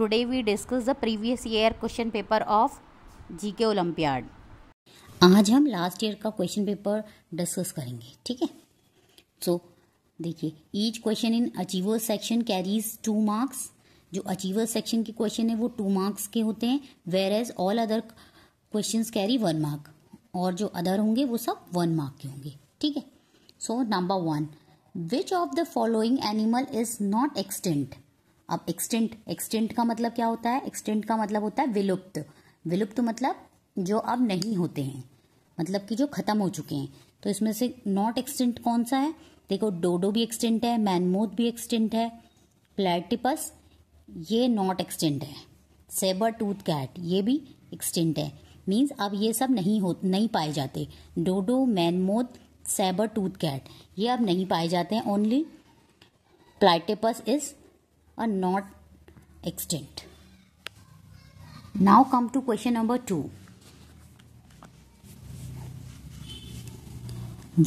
today we discuss the previous year question paper of GK Olympiad. आज हम last year का question paper discuss करेंगे ठीक है सो देखिए each question in achiever section carries two marks जो achiever section के क्वेश्चन है वो टू मार्क्स के होते हैं whereas all other question carry one mark और जो अदर होंगे वो सब वन मार्क के होंगे ठीक है so number one which of the following animal is not extinct अब एक्सटेंट एक्सटेंट का मतलब क्या होता है एक्सटेंट का मतलब होता है विलुप्त विलुप्त मतलब जो अब नहीं होते हैं मतलब कि जो खत्म हो चुके हैं तो इसमें से नॉट एक्सटेंट कौन सा है देखो डोडो भी एक्सटेंट है मैनमोथ भी एक्सटेंट है प्लेटिपस ये नॉट एक्सटेंट है सेबर टूथ कैट ये भी एक्सटेंट है मीन्स अब ये सब नहीं हो नहीं पाए जाते dodo mammoth sabre tooth cat ये अब नहीं पाए जाते हैं only platypus is are not extinct. Now come to question number 2.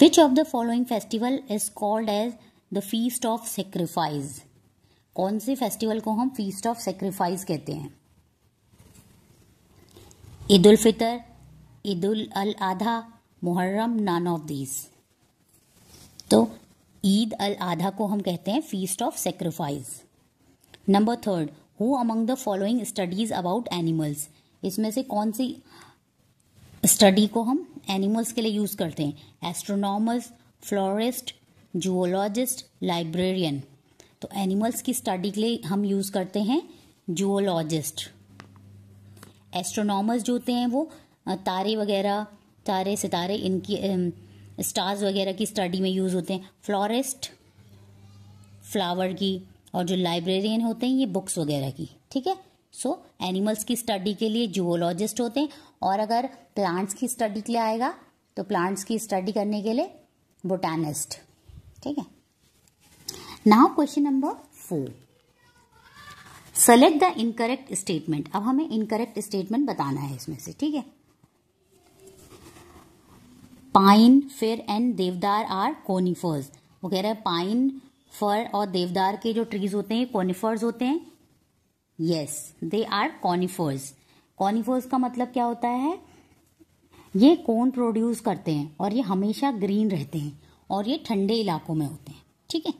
Which of the following festival is called as the feast of sacrifice? कौन से फेस्टिवल को हम फीस्ट ऑफ सेक्रीफाइस कहते हैं ईद उल फितर ईद उल अल आधा मुहर्रम नान ऑफ दीज तो ईद अल आधा को हम कहते हैं feast of sacrifice number third who among the following studies about animals इसमें से कौन सी स्टडी को हम एनिमल्स के लिए यूज़ करते हैं एस्ट्रोनॉमर्स फ्लोरिस्ट जूलॉजिस्ट लाइब्रेरियन तो एनिमल्स की स्टडी के लिए हम यूज़ करते हैं जूलॉजिस्ट एस्ट्रोनॉमर्स जो होते हैं वो तारे वगैरह तारे सितारे इनकी स्टार्स वगैरह की स्टडी में यूज़ होते हैं फ्लोरिस्ट फ्लावर की और जो लाइब्रेरियन होते हैं ये बुक्स वगैरह की ठीक है सो एनिमल्स की स्टडी के लिए जूलॉजिस्ट होते हैं और अगर प्लांट्स की स्टडी के लिए आएगा तो प्लांट्स की स्टडी करने के लिए बोटानिस्ट ठीक है now question number four select the incorrect statement अब हमें इनकरेक्ट स्टेटमेंट बताना है इसमें से ठीक है पाइन फिर एंड देवदार आर कोनीफर्स वो कह पाइन फर और देवदार के जो ट्रीज होते हैं कॉनिफर्स होते हैं yes they are conifers conifers का मतलब क्या होता है ये कोन प्रोड्यूस करते हैं और ये हमेशा ग्रीन रहते हैं और ये ठंडे इलाकों में होते हैं ठीक है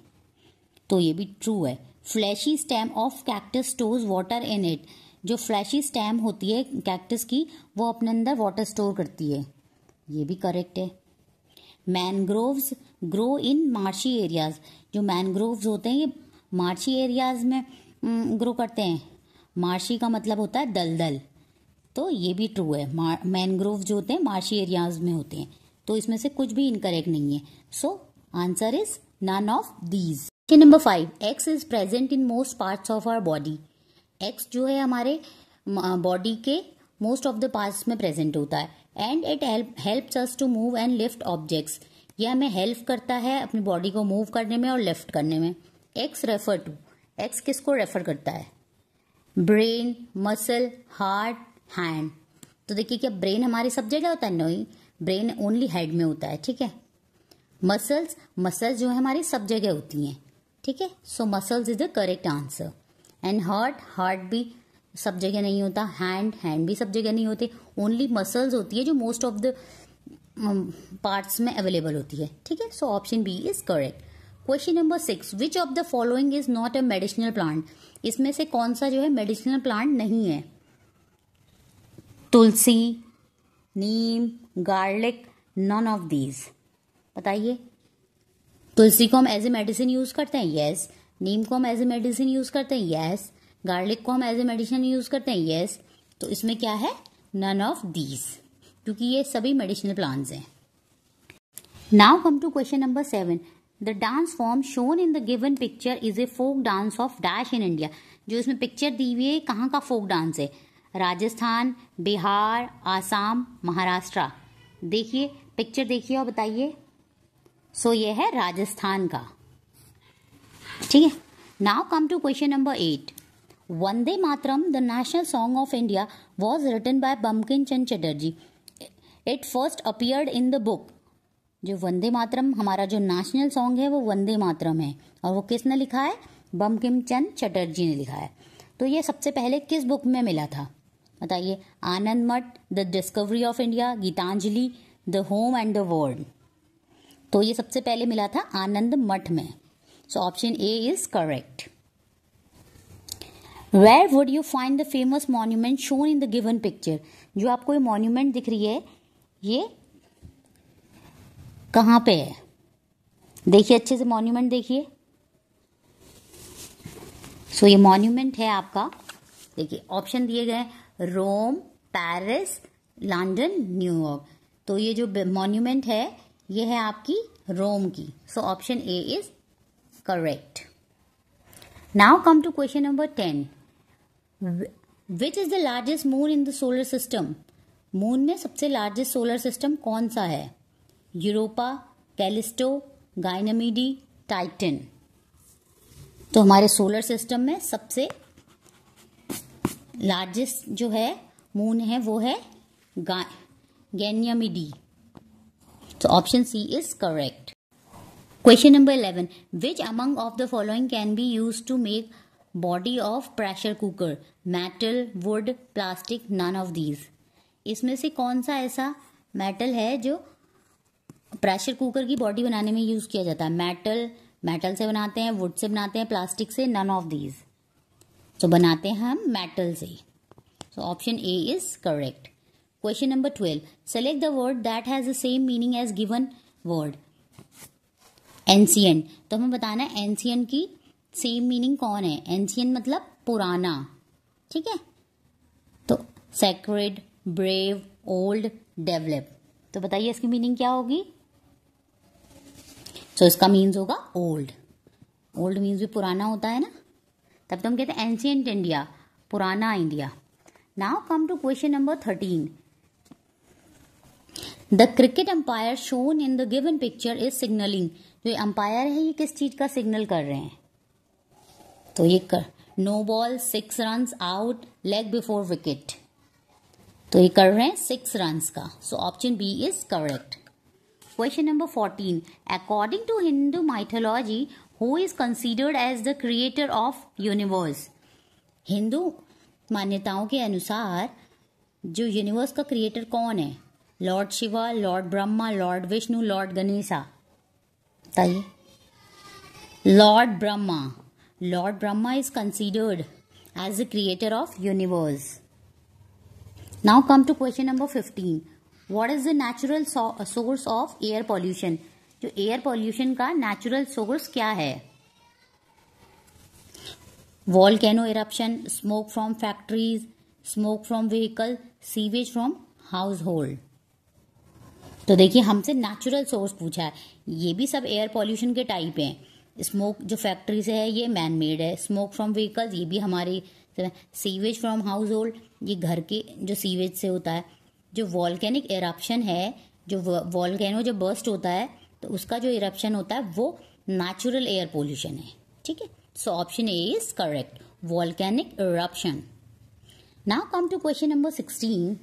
तो ये भी ट्रू है fleshy stem of cactus stores water in it जो फ्लैशी स्टेम होती है कैक्टस की वो अपने अंदर वाटर स्टोर करती है ये भी करेक्ट है mangroves grow in marshy areas जो मैनग्रोव्स होते हैं ये मार्शी एरियाज़ में ग्रो करते हैं मार्शी का मतलब होता है दलदल तो ये भी ट्रू है मैनग्रोव जो होते हैं मार्शी एरियाज में होते हैं तो इसमें से कुछ भी इनकरेक्ट नहीं है so answer is none of these question number five X is present in most parts of our body X जो है हमारे बॉडी के मोस्ट ऑफ द पार्ट्स में प्रेजेंट होता है and it help helps us to move and lift objects यह हमें help करता है अपनी बॉडी को मूव करने में और लिफ्ट करने में एक्स रेफर टू एक्स किस को रेफर करता है ब्रेन मसल हार्ट हैंड तो देखिए क्या ब्रेन हमारे सब जगह होता है नहीं ब्रेन ओनली हेड में होता है ठीक है मसल्स मसल्स जो है हमारी सब जगह होती हैं ठीक है so muscles is the correct answer and heart heart भी सब जगह नहीं होता हैंड हैंड भी सब जगह नहीं होते ओनली मसल्स होती है जो मोस्ट ऑफ द पार्ट्स में अवेलेबल होती है ठीक है so option B is correct question number six which of the following is not a medicinal plant इसमें से कौन सा जो है मेडिसिनल प्लांट नहीं है tulsi neem garlic none of these बताइए तुलसी को हम एज ए मेडिसिन यूज करते हैं यस नीम को हम एज ए मेडिसिन यूज करते हैं यस गार्लिक को हम एज ए मेडिसिन यूज करते हैं यस तो इसमें क्या है नन ऑफ दीज क्योंकि ये सभी मेडिसिनल प्लांट्स हैं now come to question number seven the dance form shown in the given picture is a folk dance of dash in India जो इसमें पिक्चर दी हुई है कहाँ का फोक डांस है राजस्थान बिहार आसाम महाराष्ट्र देखिए पिक्चर देखिए और बताइए सो so, ये है राजस्थान का ठीक है now come to question number eight Vande Mataram the national song of India was written by Bankim Chand Chatterjee it first appeared in the book जो वंदे मातरम हमारा जो नेशनल सॉन्ग है वो वंदे मातरम है और वो किसने लिखा है बमकिम चंद चटर्जी ने लिखा है तो ये सबसे पहले किस बुक में मिला था बताइए Anand Math the discovery of India Gitanjali the home and the world तो ये सबसे पहले मिला था आनंद मठ में so option A is correct where would you find the famous monument shown in the given picture जो आपको ये मॉन्यूमेंट दिख रही है ये कहाँ पे है देखिए अच्छे से मॉन्यूमेंट देखिए सो ये मॉन्यूमेंट है आपका देखिए ऑप्शन दिए गए रोम पेरिस लंदन न्यूयॉर्क तो ये जो मॉन्यूमेंट है ये है आपकी रोम की so option A is correct now come to question number ten which is the largest moon in the solar system moon में सबसे लार्जेस्ट सोलर सिस्टम कौन सा है यूरोपा कैलिस्टो गाइनमीडी टाइटन तो हमारे सोलर सिस्टम में सबसे लार्जेस्ट जो है मून है वो है गैनियमिडी तो option C is correct question number eleven which among of the following can be use to make body of pressure cooker metal wood plastic none of these इसमें से कौन सा ऐसा मेटल है जो प्रेशर कुकर की body बनाने में यूज़ किया जाता है मेटल मेटल से बनाते हैं वुड से बनाते हैं प्लास्टिक से नन ऑफ दीज सो बनाते हैं हम मेटल से so option A is correct question number twelve select the word that has the same meaning as given word ancient तो हमें बताना है एनसीएन की सेम मीनिंग कौन है एनसीएन मतलब पुराना ठीक है तो सेक्रेड ब्रेव ओल्ड डेवलप तो बताइए इसकी मीनिंग क्या होगी सो so, इसका मीन्स होगा ओल्ड ओल्ड मीन्स भी पुराना होता है ना तब तो हम कहते हैं एंशियंट इंडिया पुराना India now come to question number thirteen the cricket umpire shown in the given picture is signalling जो अंपायर है ये किस चीज का सिग्नल कर रहे हैं तो ये कर no ball six run out leg before wicket तो ये कर रहे हैं सिक्स रन का so option B is correct question number fourteen according to Hindu mythology who is considered as the creator of universe Hindu मान्यताओं के अनुसार जो यूनिवर्स का क्रिएटर कौन है lord Shiva lord Brahma lord Vishnu lord Ganesha बताइए lord Brahma lord Brahma is considered as the creator of universe Now come to question number 15. What is the natural uh, source of air pollution? जो air pollution का natural source क्या है volcano eruption smoke from factories smoke from vehicle sewage from household तो देखिए हमसे natural source पूछा है ये भी सब एयर पॉल्यूशन के टाइप हैं स्मोक जो फैक्ट्री से है ये मैन मेड है स्मोक फ्रॉम व्हीकल्स ये भी हमारी सीवेज फ्रॉम हाउस होल्ड ये घर के जो सीवेज से होता है जो वॉल्केनिक इराप्शन है जो वॉल्केनो जब बर्स्ट होता है तो उसका जो इरप्शन होता है वो नेचुरल एयर पोल्यूशन है ठीक है so option A is correct volcanic eruption now come to question number sixteen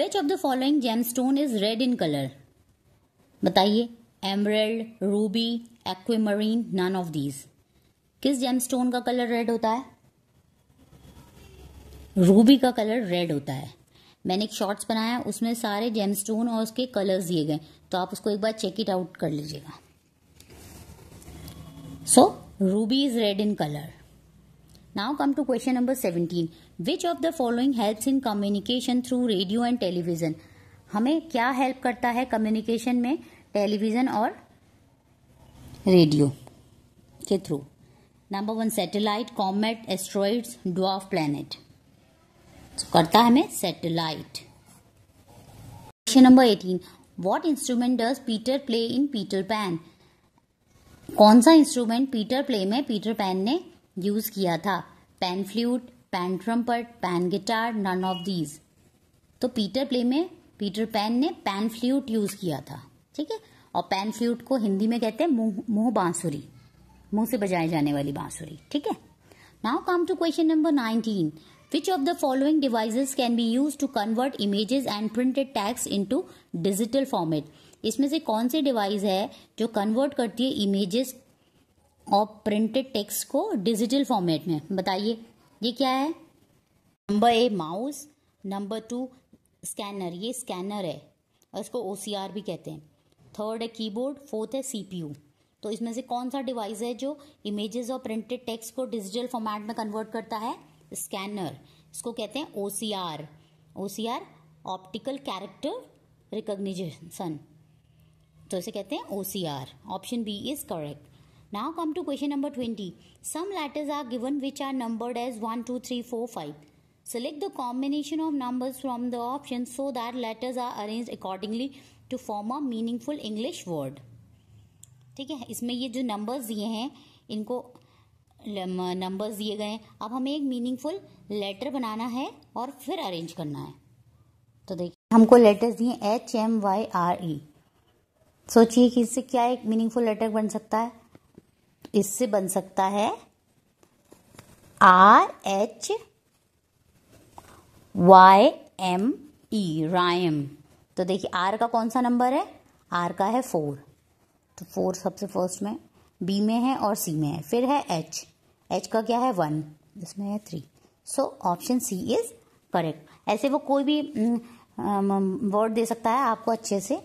which of the following gem stone is red in colour बताइए emerald ruby aquamarine none of these किस gemstone का colour red होता है Ruby का colour red होता है मैंने एक शॉर्ट्स बनाया उसमें सारे जेम स्टोन और उसके कलर्स दिए गए तो आप उसको एक बार चेक इट आउट कर लीजिएगा so ruby is red in colour now come to question number seventeen which of the following help in communication through radio and television हमें क्या हेल्प करता है कम्युनिकेशन में टेलीविजन और रेडियो के through number one satellite comet asteroids dwarf planet करता है हमें satellite question number eighteen what instrument does Peter play in Peter Pan कौन सा इंस्ट्रूमेंट पीटर प्ले में पीटर पैन ने यूज किया था pan flute pan trumpet pan guitar none of these तो पीटर प्ले में पीटर पैन ने pan flute use किया था ठीक है और पैन फ्लूट को हिंदी में कहते हैं मुंह मुंह बांसुरी मुंह से बजाई जाने वाली बांसुरी ठीक है now come to question number nineteen of the following following can be use to convert images and printed text into digital format इसमें से कौन सी डिवाइस है जो कन्वर्ट करती है इमेजेस और प्रिंटेड टेक्स को डिजिटल फॉर्मेट में बताइए ये क्या है number A mouse number two scanner ये स्कैनर है और इसको ओ भी कहते हैं थर्ड है कीबोर्ड फोर्थ है सीपीयू तो इसमें से कौन सा डिवाइस है जो इमेजेस और प्रिंटेड टेक्स्ट को डिजिटल फॉर्मेट में कन्वर्ट करता है स्कैनर इसको कहते हैं OCR OCR optical character recognition तो इसे कहते हैं OCR C R option B is correct now come to question number twenty some letters are given which are numbered as one two three four five select the combination of number from the option so that letters are arrange accordingly to form a meaningful English word ठीक है इसमें ये जो numbers दिए हैं इनको numbers दिए गए हैं अब हमें एक मीनिंगफुल लेटर बनाना है और फिर अरेंज करना है तो देखिए हमको लेटर्स दिए H M Y R E सोचिए कि इससे क्या एक मीनिंगफुल लेटर बन सकता है इससे बन सकता है R H Y M E rhyme तो देखिए आर का कौन सा नंबर है आर का है फोर तो फोर सबसे फर्स्ट में बी में है और सी में है फिर है एच एच का क्या है वन इसमें है three so option C is correct ऐसे वो कोई भी वर्ड हम्म, दे सकता है आपको अच्छे से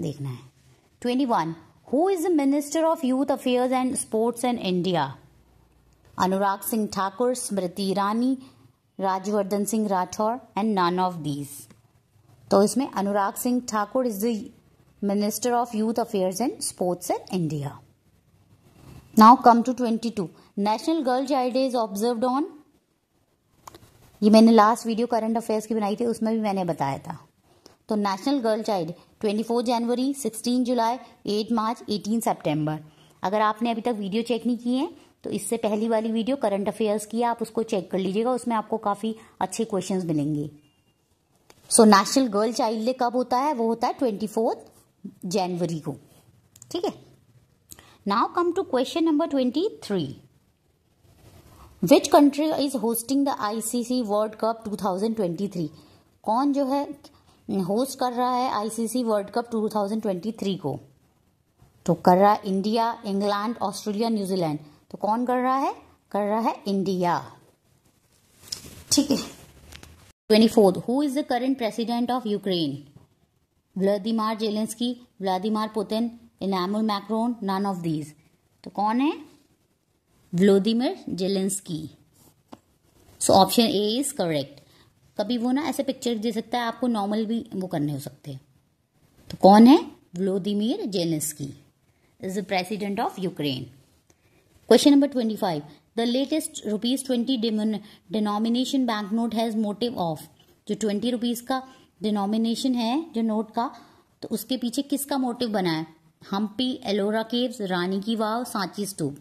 देखना है twenty one who is the minister of youth affairs and sports in India Anurag Singh Thakur Smriti Irani Rajyavardhan Singh Rathore and none of these तो इसमें Anurag Singh Thakur is the Minister of Youth Affairs and Sports in India. Now come to 22. National Girl Child Day is observed on ये मैंने last video current affairs की बनाई थी उसमें भी मैंने बताया था तो नेशनल गर्ल चाइल्ड 24 जनवरी 16 जुलाई 8 मार्च 18 सितंबर अगर आपने अभी तक वीडियो चेक नहीं की है तो इससे पहली वाली वीडियो करंट अफेयर्स की है आप उसको चेक कर लीजिएगा उसमें आपको काफ़ी अच्छे क्वेश्चंस मिलेंगे so national girl child day कब होता है वो होता है ट्वेंटी फोर्थ जनवरी को ठीक है now come to question number twenty three which country is hosting the ICC world cup 2023 कौन जो है होस्ट कर रहा है आईसीसी वर्ल्ड कप 2023 को तो कर रहा है इंडिया इंग्लैंड ऑस्ट्रेलिया न्यूजीलैंड तो कौन कर रहा है कर रहा है इंडिया ठीक है twenty fourth who is the current president of Ukraine Vladimir Zelensky Vladimir Putin Emmanuel Macron none of these तो कौन है Volodymyr Zelensky so option A is correct कभी वो ना ऐसे पिक्चर दे सकता है आपको नॉर्मल भी वो करने हो सकते हैं तो कौन है Volodymyr Zelensky is the president of Ukraine question number twenty five the latest rupees twenty denomination bank note has motif of जो ट्वेंटी रुपीज़ का डिनोमिनेशन है जो नोट का तो उसके पीछे किसका मोटिव बना है हम्पी एलोरा केव्स रानी की वाव सांची स्टूब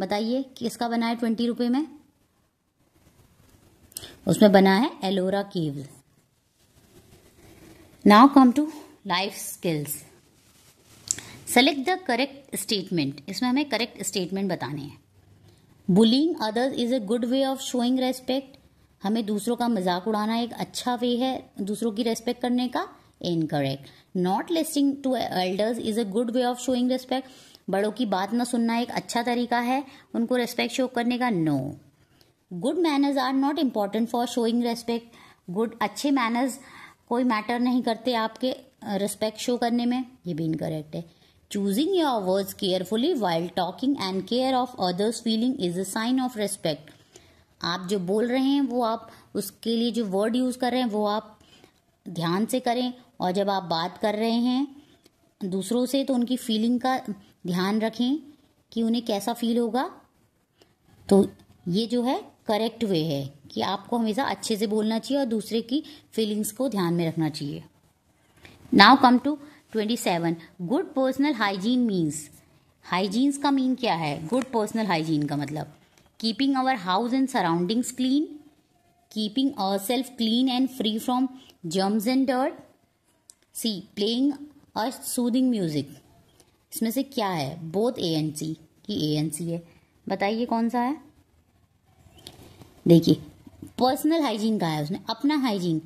बताइए किसका बना है ट्वेंटी रुपए में उसमें बना है Ellora caves now come to life skills select the correct statement इसमें हमें करेक्ट स्टेटमेंट बताने हैं bullying others is a good way of showing respect हमें दूसरों का मजाक उड़ाना एक अच्छा वे है दूसरों की रेस्पेक्ट करने का incorrect not listing to elders is a good way of showing respect बड़ों की बात ना सुनना एक अच्छा तरीका है उनको रेस्पेक्ट शो करने का no good manners are not important for showing respect good अच्छे मैनर्स कोई मैटर नहीं करते आपके रिस्पेक्ट शो करने में ये भी इनकरेक्ट है choosing your words carefully while talking and care of others feeling is a sign of respect आप जो बोल रहे हैं वो आप उसके लिए जो वर्ड यूज़ कर रहे हैं वो आप ध्यान से करें और जब आप बात कर रहे हैं दूसरों से तो उनकी फीलिंग का ध्यान रखें कि उन्हें कैसा फील होगा तो ये जो है करेक्ट वे है कि आपको हमेशा अच्छे से बोलना चाहिए और दूसरे की फीलिंग्स को ध्यान में रखना चाहिए now come to twenty seven good personal hygiene means hygienes का मीन क्या है गुड पर्सनल हाइजीन का मतलब keeping our house and surroundings clean, keeping ourselves clean and free from germs and dirt. C. Playing a soothing music. इसमें से क्या है both A N C की ए एन सी है बताइए कौन सा है देखिए पर्सनल हाइजीन कहा है उसने अपना हाइजीन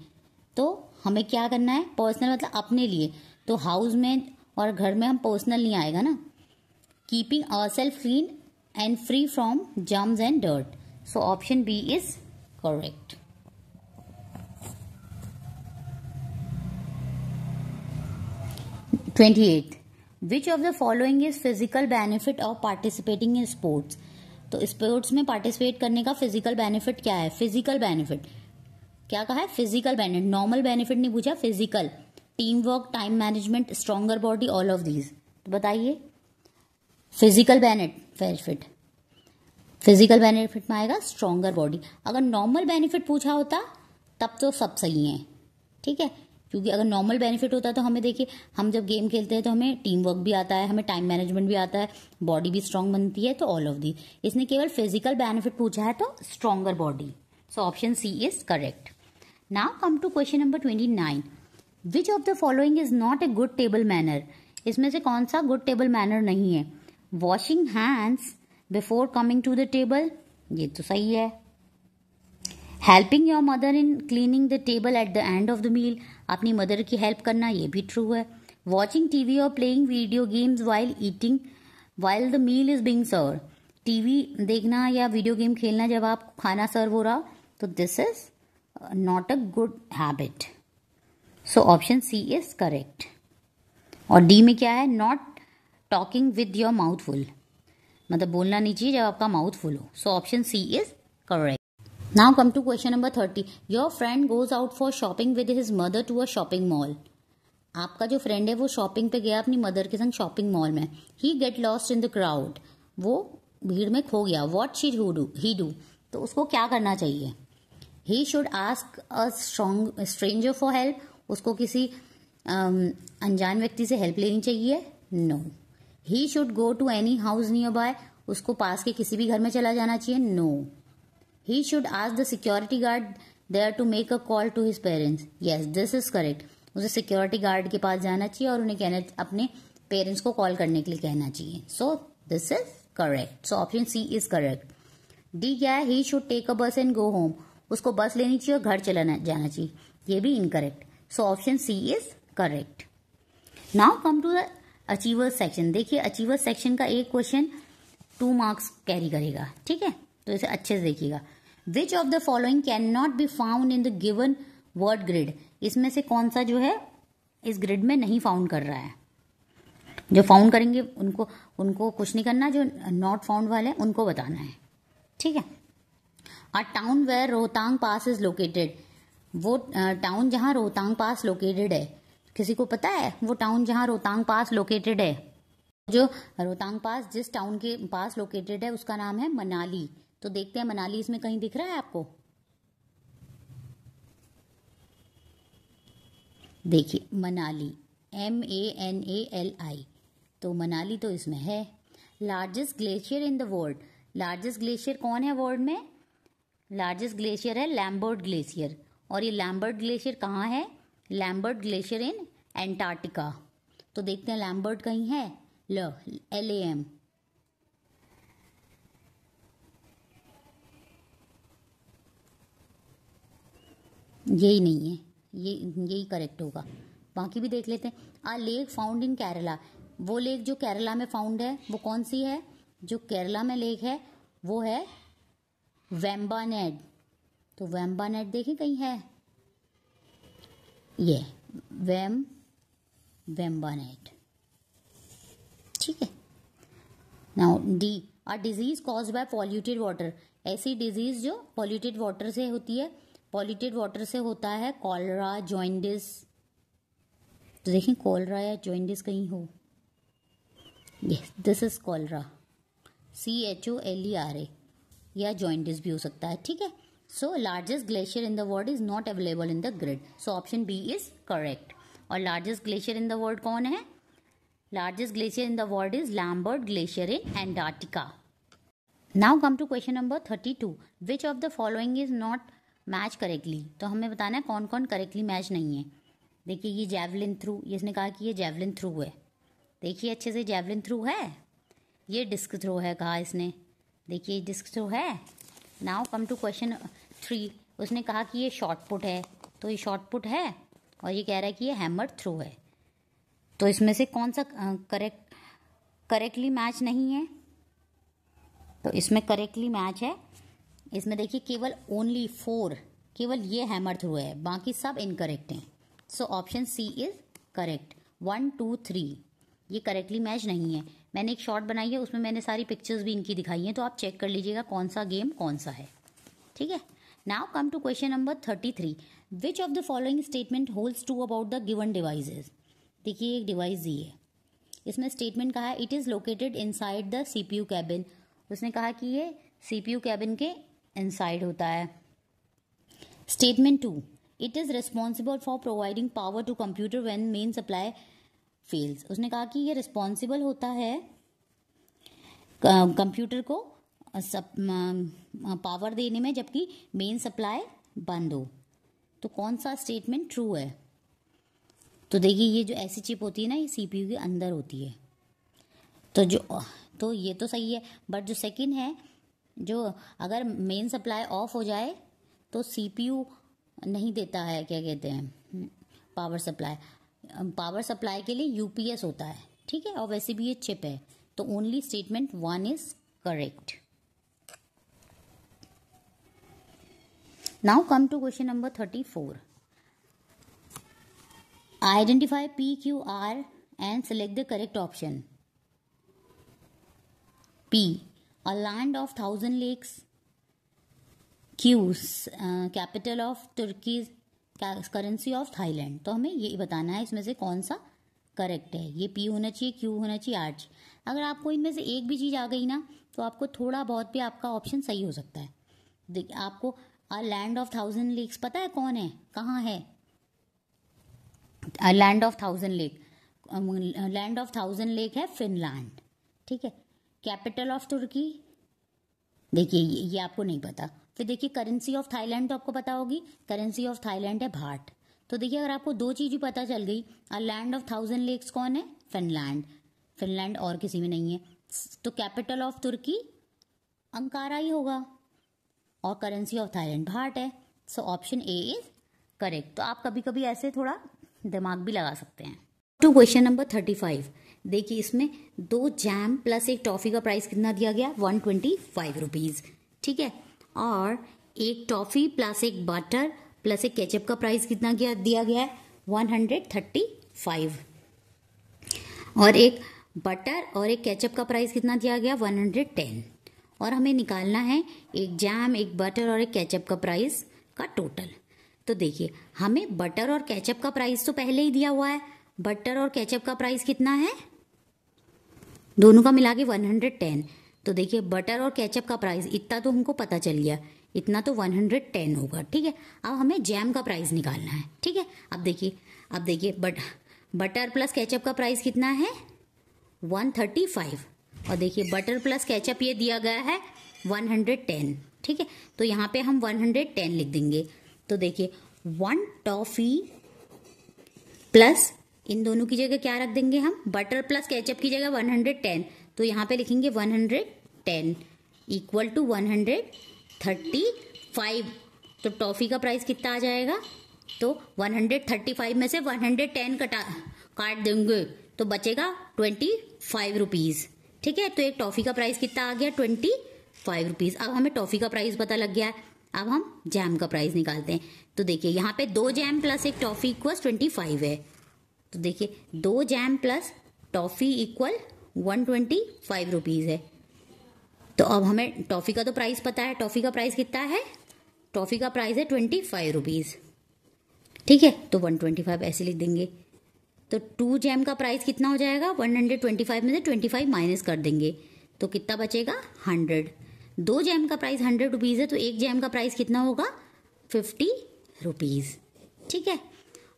तो हमें क्या करना है पर्सनल मतलब अपने लिए तो हाउस में और घर में हम पर्सनल नहीं आएगा ना keeping our self clean and free from germs and dirt. So option B is correct. Twenty-eight. Which of the following is physical benefit of participating in sports? तो sports में participate करने का physical benefit क्या है Physical benefit. क्या कहा है Physical benefit. Normal benefit नहीं पूछा Physical. Team work time management stronger body all of these तो बताइए physical benefit benefit physical benefit में आएगा स्ट्रॉन्गर बॉडी अगर नॉर्मल बेनिफिट पूछा होता तब तो सब सही है ठीक है क्योंकि अगर नॉर्मल बेनिफिट होता है तो हमें देखिए हम जब गेम खेलते हैं तो हमें टीम वर्क भी आता है हमें टाइम मैनेजमेंट भी आता है बॉडी भी स्ट्रांग बनती है तो ऑल ऑफ दी इसने केवल फिजिकल बेनिफिट पूछा है तो stronger body so option C is correct now come to question number twenty nine which of the following is not a good table manner इसमें से कौन सा गुड टेबल मैनर नहीं है washing hands before coming to the table ये तो सही है helping your mother in cleaning the table at the end of the meal अपनी मदर की हेल्प करना ये भी ट्रू है वॉचिंग टीवी और playing video games while eating while the meal is being serve TV देखना या वीडियो गेम खेलना जब आप खाना सर्व हो रहा तो this is not a good habit so option C is correct और डी में क्या है not talking with your mouth full मतलब बोलना नहीं चाहिए जब आपका माउथ फुल हो so option C is correct now come to question number thirty your friend goes out for shopping with his mother to a shopping mall आपका जो friend है वो शॉपिंग पे गया अपनी मदर के संग शॉपिंग मॉल में he get lost in the crowd वो भीड़ में खो गया what she do he do तो उसको क्या करना चाहिए he should ask a strong stranger for help उसको किसी अनजान व्यक्ति से हेल्प लेनी चाहिए no no. He should go to any house nearby उसको पास के किसी भी घर में चला जाना चाहिए no he should ask the security guard there to make a call to his parents yes this is correct उसे सिक्योरिटी गार्ड के पास जाना चाहिए और उन्हें कहना अपने पेरेंट्स को कॉल करने के लिए कहना चाहिए so this is correct so option C is correct D क्या है ही शुड टेक अ बस एंड गो होम उसको बस लेनी चाहिए और घर चलाना जाना चाहिए ये भी incorrect so option C is correct now come to the achiever section देखिए अचीवर्स सेक्शन का एक क्वेश्चन टू मार्क्स कैरी करेगा ठीक है तो इसे अच्छे से देखिएगा which of the following can not be found in the given word grid इसमें से कौन सा जो है इस ग्रिड में नहीं फाउंड कर रहा है जो फाउंड करेंगे उनको उनको कुछ नहीं करना जो नॉट फाउंड वाले हैं उनको बताना है ठीक है a town where Rohtang pass is located वो टाउन जहां रोहतांग पास लोकेटेड है किसी को पता है वो टाउन जहाँ रोहतांग पास लोकेटेड है जो रोहतांग पास जिस टाउन के पास लोकेटेड है उसका नाम है मनाली तो देखते हैं मनाली इसमें कहीं दिख रहा है आपको देखिए Manali M A N A L I तो मनाली तो इसमें है largest glacier in the world largest glacier कौन है वर्ल्ड में लार्जेस्ट ग्लेशियर है लैम्बर्ट ग्लेशियर और ये लैम्बर्ट ग्लेशियर कहाँ है लैम्बर्ट ग्लेशियर इन एंटार्क्टिका तो देखते हैं लैम्बर्ट कहीं है ल एल ए एम यही नहीं है ये यही करेक्ट होगा बाकी भी देख लेते हैं a lake found in Kerala वो लेक जो केरला में फाउंड है वो कौन सी है जो केरला में लेक है वो है वेम्बानेड तो वेम्बानेड देखें कहीं है ये वेम बेम्बानेट ठीक है now D a disease caused by polluted water ऐसी डिजीज जो पॉल्यूटेड वाटर से होती है पॉल्यूटेड वाटर से होता है कॉलरा जॉइंडिस तो देखें कॉलरा या जॉइंडिस कहीं हो yes this is cholera C H O L E R A या जॉइंडिस भी हो सकता है ठीक है so largest glacier in the world is not available in the grid so option B is correct और largest glacier in the world कौन है largest glacier in the world is Lambert glacier in Antarctica now come to question number thirty two which of the following is not match correctly तो हमें बताना है कौन कौन correctly match नहीं है देखिए ये जैवलिन थ्रू ये इसने कहा कि ये जैवलिन थ्रू है देखिए अच्छे से जैवलिन थ्रू है ये डिस्क थ्रो है कहा इसने देखिए डिस्क थ्रो है now come to question three उसने कहा कि ये शॉर्ट पुट है तो ये शॉर्ट पुट है और ये कह रहा है कि ये हैमर थ्रो है तो इसमें से कौन सा करेक्ट करेक्टली मैच नहीं है तो इसमें करेक्टली मैच है इसमें देखिए केवल ओनली फोर केवल ये हैमर थ्रो है बाकी सब इनकरेक्ट हैं so option C is correct one two three ये करेक्टली मैच नहीं है मैंने एक शॉट बनाई है उसमें मैंने सारी पिक्चर्स भी इनकी दिखाई हैं तो आप चेक कर लीजिएगा कौन सा गेम कौन सा है ठीक है now come to question number thirty three which of the following statement holds true about the given devices? देखिए एक डिवाइस दी है इसमें स्टेटमेंट कहा है it is located inside the CPU cabin उसने कहा कि ये सीपीयू कैबिन के इनसाइड होता है statement two it is responsible for providing power to computer when main supply fails उसने कहा कि ये रिस्पॉन्सिबल होता है कंप्यूटर को सब पावर देने में जबकि मेन सप्लाई बंद हो तो कौन सा स्टेटमेंट ट्रू है तो देखिए ये जो ऐसी चिप होती है ना ये सीपीयू के अंदर होती है तो जो तो ये तो सही है बट जो सेकंड है जो अगर मेन सप्लाई ऑफ हो जाए तो सीपीयू नहीं देता है क्या कहते हैं पावर सप्लाई पावर सप्लाई के लिए यूपीएस होता है ठीक है और वैसे भी ये चिप है तो only statement one is correct now come to question number thirty four identify P Q R and select the correct option P a land of thousand lakes Q capital of Turkey currency of Thailand तो हमें ये बताना है इसमें से कौन सा correct है ये पी होना चाहिए क्यू होना चाहिए आर चाहिए अगर आपको इनमें से एक भी चीज़ आ गई ना तो आपको थोड़ा बहुत भी आपका ऑप्शन सही हो सकता है देखिए आपको a land of thousand lakes पता है कौन है कहाँ है land of thousand lake land of thousand lake है फिनलैंड ठीक है कैपिटल ऑफ तुर्की देखिए ये, ये आपको नहीं पता फिर देखिए करेंसी ऑफ थाईलैंड तो आपको पता होगी करेंसी ऑफ थाईलैंड है भाट तो देखिए अगर आपको दो चीज़ ही पता चल गई a land of thousand lakes कौन है फिनलैंड फिनलैंड और किसी में नहीं है तो कैपिटल ऑफ तुर्की अंकारा ही होगा और करेंसी ऑफ थाईलैंड भाट है so option A is correct तो आप कभी कभी ऐसे थोड़ा दिमाग भी लगा सकते हैं to question number thirty five देखिए इसमें दो जैम प्लस एक टॉफ़ी का प्राइस कितना दिया गया वन ट्वेंटी फाइव रुपीज़ ठीक है और एक टॉफ़ी प्लस एक बटर प्लस एक केचप का प्राइस कितना गया दिया गया है वन हंड्रेड थर्टी फाइव और एक बटर और एक केचप का प्राइस कितना दिया गया वन हंड्रेड टेन और हमें निकालना है एक जैम एक बटर और एक कैचअप का प्राइस का टोटल तो देखिए हमें बटर और कैचअप का प्राइस तो पहले ही दिया हुआ है बटर और कैचअप का प्राइस कितना है दोनों का मिला के वन हंड्रेड टेन तो देखिए बटर और कैचअप का प्राइस इतना तो हमको पता चल गया इतना तो वन हंड्रेड टेन होगा ठीक है अब हमें जैम का प्राइस निकालना है ठीक है अब देखिए अब देखिए बट बटर प्लस कैचअप का प्राइस कितना है वन थर्टी फाइव और देखिए बटर प्लस केचप ये दिया गया है 110 ठीक है तो यहाँ पे हम 110 लिख देंगे तो देखिए वन टॉफी प्लस इन दोनों की जगह क्या रख देंगे हम बटर प्लस केचप की जगह 110 तो यहाँ पे लिखेंगे 110 इक्वल टू 135 तो टॉफ़ी का प्राइस कितना आ जाएगा तो 135 में से 110 कटा काट देंगे तो बचेगा ट्वेंटी फाइव रुपीज़ ठीक है तो एक टॉफ़ी का प्राइस कितना आ गया ट्वेंटी फाइव रुपीज़ अब हमें टॉफ़ी का प्राइस पता लग गया है अब हम जैम का प्राइस निकालते हैं तो देखिए यहाँ पे दो जैम प्लस एक टॉफ़ी इक्वल ट्वेंटी फाइव है तो देखिए दो jam plus toffee equal one twenty five rupees है तो अब हमें टॉफ़ी का तो प्राइस पता है टॉफ़ी का प्राइस कितना है टॉफ़ी का प्राइस है ट्वेंटी फाइव रुपीज़ ठीक है तो वन ट्वेंटी फाइव ऐसे लिख देंगे तो टू जैम का प्राइस कितना हो जाएगा 125 में से 25 माइनस कर देंगे तो कितना बचेगा 100 दो जैम का प्राइस 100 रुपीज़ है तो एक जैम का प्राइस कितना होगा 50 रुपीज़ ठीक है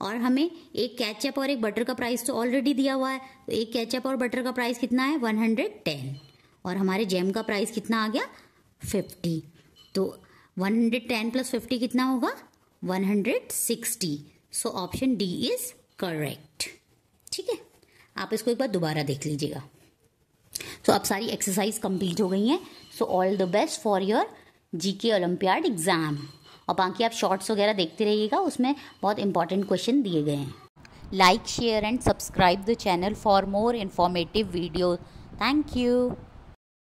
और हमें एक कैचअप और एक बटर का प्राइस तो ऑलरेडी दिया हुआ है तो एक कैचअप और बटर का प्राइस कितना है टेन और हमारे जैम का प्राइस कितना आ गया फिफ्टी तो one hundred ten plus fifty कितना होगा one hundred sixty so option D is correct ठीक है आप इसको एक बार दोबारा देख लीजिएगा सो so, अब सारी एक्सरसाइज कंप्लीट हो गई हैं so all the best for your G K olympiad exam और बाकी आप शॉर्ट्स वगैरह देखते रहिएगा उसमें बहुत इंपॉर्टेंट क्वेश्चन दिए गए हैं like share and subscribe the channel for more informative video thank you